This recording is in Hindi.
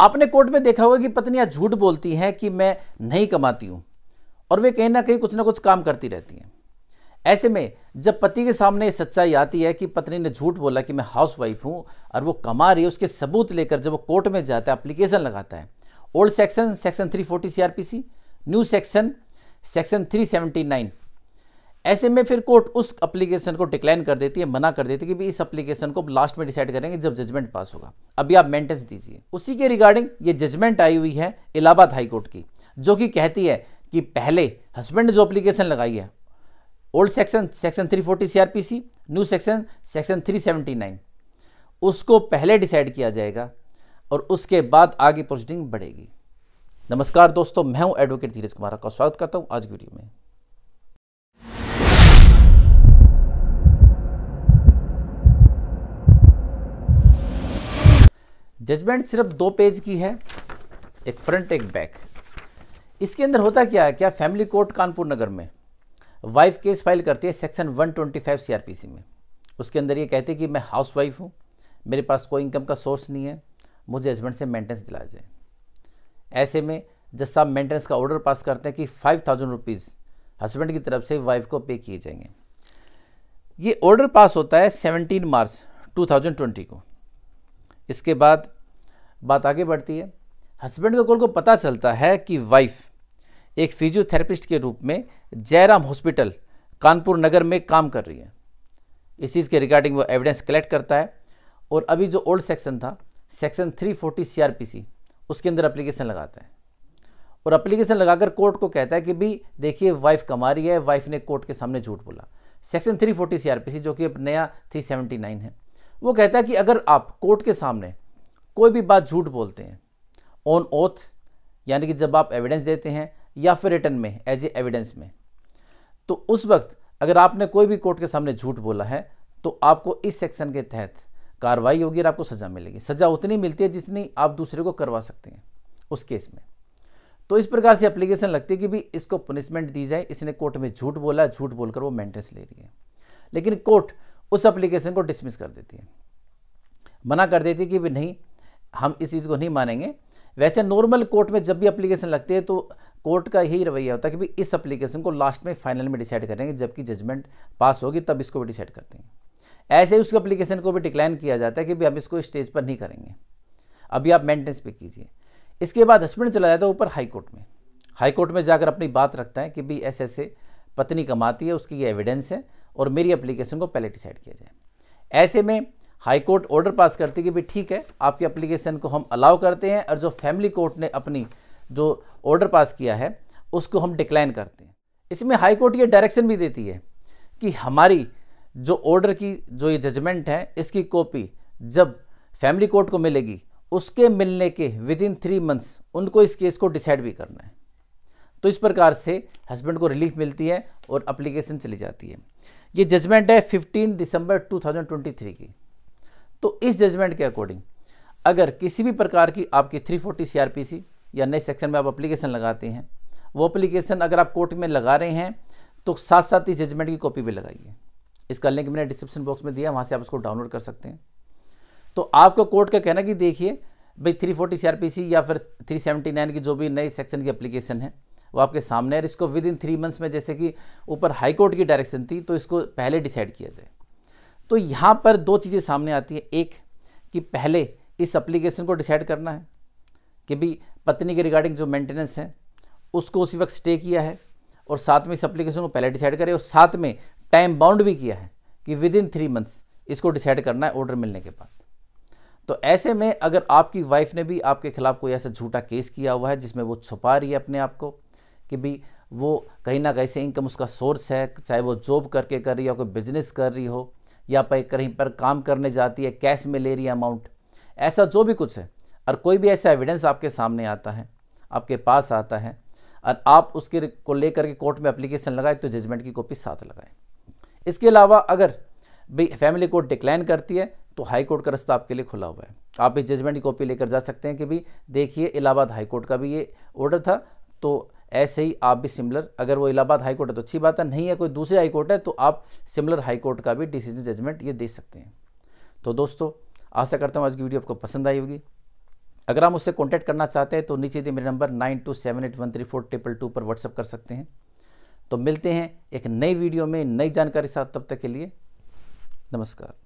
आपने कोर्ट में देखा होगा कि पत्नियां झूठ बोलती हैं कि मैं नहीं कमाती हूँ और वे कहीं ना कहीं कुछ ना कुछ काम करती रहती हैं ऐसे में जब पति के सामने सच्चाई आती है कि पत्नी ने झूठ बोला कि मैं हाउस वाइफ हूँ और वो कमा रही है उसके सबूत लेकर जब वो कोर्ट में जाता है अप्लीकेशन लगाता है old section section 340 CrPC new section section 379 ऐसे में फिर कोर्ट उस एप्लीकेशन को डिक्लाइन कर देती है मना कर देती है कि भी इस अप्लीकेशन को हम लास्ट में डिसाइड करेंगे जब जजमेंट पास होगा अभी आप मेंटेंस दीजिए उसी के रिगार्डिंग ये जजमेंट आई हुई है इलाहाबाद हाई कोर्ट की जो कि कहती है कि पहले हस्बैंड ने जो अप्लीकेशन लगाई है old section section three forty new section section three उसको पहले डिसाइड किया जाएगा और उसके बाद आगे प्रोसीडिंग बढ़ेगी नमस्कार दोस्तों मैं हूं एडवोकेट धीरज कुमार का स्वागत करता हूं आज की वीडियो में जजमेंट सिर्फ दो पेज की है एक फ्रंट एक बैक इसके अंदर होता क्या है क्या फैमिली कोर्ट कानपुर नगर में वाइफ केस फाइल करती है सेक्शन 125 ट्वेंटी में उसके अंदर ये कहते हैं कि मैं हाउस वाइफ हूँ मेरे पास कोई इनकम का सोर्स नहीं है मुझे हस्बैंड से मेंटेनेंस दिलाया जाए ऐसे में जज साहब मेंटेनेंस का ऑर्डर पास करते हैं कि फाइव थाउजेंड रुपीज़ हस्बैंड की तरफ से वाइफ को पे किए जाएंगे ये ऑर्डर पास होता है सेवनटीन मार्च 2020 को इसके बाद बात आगे बढ़ती है हस्बैंड वेकोल को पता चलता है कि वाइफ एक फिजियोथेरेपिस्ट के रूप में जयराम हॉस्पिटल कानपुर नगर में काम कर रही है इस चीज़ के रिगार्डिंग वो एविडेंस कलेक्ट करता है और अभी जो ओल्ड सेक्शन था सेक्शन 340 फोर्टी उसके अंदर अप्लीकेशन लगाता है और अप्लीकेशन लगाकर कोर्ट को कहता है कि भी देखिए वाइफ कमा रही है वाइफ ने कोर्ट के सामने झूठ बोला सेक्शन 340 सीआरपीसी जो कि अब नया 379 है वो कहता है कि अगर आप कोर्ट के सामने कोई भी बात झूठ बोलते हैं ऑन ओथ यानी कि जब आप एविडेंस देते हैं या फिर रिटर्न में एज ए एविडेंस में तो उस वक्त अगर आपने कोई भी कोर्ट के सामने झूठ बोला है तो आपको इस सेक्शन के तहत कार्रवाई होगी और आपको सज़ा मिलेगी सज़ा उतनी मिलती है जितनी आप दूसरे को करवा सकते हैं उस केस में तो इस प्रकार से एप्लीकेशन लगती है कि भी इसको पनिशमेंट दी जाए इसने कोर्ट में झूठ बोला झूठ बोलकर वो मेंटेनेंस ले रही है लेकिन कोर्ट उस एप्लीकेशन को डिसमिस कर देती है मना कर देती है कि भी नहीं हम इस चीज़ को नहीं मानेंगे वैसे नॉर्मल कोर्ट में जब भी अप्लीकेशन लगती है तो कोर्ट का यही रवैया होता है कि भाई इस अप्लीकेशन को लास्ट में फाइनल में डिसाइड करेंगे जबकि जजमेंट पास होगी तब इसको भी डिसाइड करते हैं ऐसे ही उसके अप्लीकेशन को भी डिक्लाइन किया जाता है कि भाई हम इसको स्टेज पर नहीं करेंगे अभी आप मेंटेनेंस पे कीजिए इसके बाद हस्बैंड चला जाता है ऊपर हाई कोर्ट में हाई कोर्ट में जाकर अपनी बात रखता है कि भाई ऐसे ऐसे पत्नी कमाती है उसकी ये एविडेंस है और मेरी अप्लीकेशन को पहले डिसाइड किया जाए ऐसे में हाई कोर्ट ऑर्डर पास करती है कि भाई ठीक है आपकी एप्लीकेशन को हम अलाउ करते हैं और जो फैमिली कोर्ट ने अपनी जो ऑर्डर पास किया है उसको हम डिक्लाइन करते हैं इसमें हाई कोर्ट ये डायरेक्शन भी देती है कि हमारी जो ऑर्डर की जो ये जजमेंट है इसकी कॉपी जब फैमिली कोर्ट को मिलेगी उसके मिलने के विद इन थ्री मंथ्स उनको इस केस को डिसाइड भी करना है तो इस प्रकार से हस्बैंड को रिलीफ मिलती है और अप्लीकेशन चली जाती है ये जजमेंट है 15 दिसंबर 2023 की तो इस जजमेंट के अकॉर्डिंग अगर किसी भी प्रकार की आपकी 340 फोर्टी या नए सेक्शन में आप अप्लीकेशन लगाते हैं वो अप्लीकेशन अगर आप कोर्ट में लगा रहे हैं तो साथ साथ इस जजमेंट की कॉपी भी लगाइए इसका लिंक मैंने डिस्क्रिप्शन बॉक्स में दिया वहाँ से आप उसको डाउनलोड कर सकते हैं तो आपको कोर्ट का कहना कि देखिए भाई थ्री फोर्टी सी या फिर थ्री सेवेंटी नाइन की जो भी नई सेक्शन की अप्लीकेशन है वो आपके सामने है और इसको विद इन थ्री मंथ्स में जैसे कि ऊपर हाई कोर्ट की डायरेक्शन थी तो इसको पहले डिसाइड किया जाए तो यहाँ पर दो चीज़ें सामने आती है एक कि पहले इस एप्लीकेशन को डिसाइड करना है कि भी पत्नी के रिगार्डिंग जो मेंटेनेंस है उसको उसी वक्त स्टे किया है और साथ में इस एप्लीकेशन को पहले डिसाइड करें और साथ में टाइम बाउंड भी किया है कि विद इन थ्री मंथ्स इसको डिसाइड करना है ऑर्डर मिलने के बाद तो ऐसे में अगर आपकी वाइफ ने भी आपके खिलाफ कोई ऐसा झूठा केस किया हुआ है जिसमें वो छुपा रही है अपने आप को कि भी वो कहीं ना कहीं से इनकम उसका सोर्स है चाहे वो जॉब करके कर रही हो कोई बिजनेस कर रही हो या पर कहीं पर काम करने जाती है कैश में ले रही है अमाउंट ऐसा जो भी कुछ है और कोई भी ऐसा एविडेंस आपके सामने आता है आपके पास आता है और आप उसके को लेकर के कोर्ट में अप्लीकेशन लगाए तो जजमेंट की कॉपी साथ लगाएं इसके अलावा अगर भी फैमिली कोर्ट डिक्लाइन करती है तो हाई कोर्ट का रास्ता आपके लिए खुला हुआ है आप इस जजमेंट की कॉपी लेकर जा सकते हैं कि भी देखिए इलाहाबाद हाई कोर्ट का भी ये ऑर्डर था तो ऐसे ही आप भी सिमिलर अगर वो इलाहाबाद हाई कोर्ट है तो अच्छी बात है नहीं है कोई दूसरी हाई कोर्ट है तो आप सिमिलर हाई कोर्ट का भी डिसीजन जजमेंट ये दे सकते हैं तो दोस्तों आशा करता हूँ आज की वीडियो आपको पसंद आई होगी अगर आप मुझसे कॉन्टैक्ट करना चाहते हैं तो नीचे दिए मेरे number nine two seven eight one three four triple two पर व्हाट्सअप कर सकते हैं तो मिलते हैं एक नई वीडियो में नई जानकारी साथ तब तक के लिए नमस्कार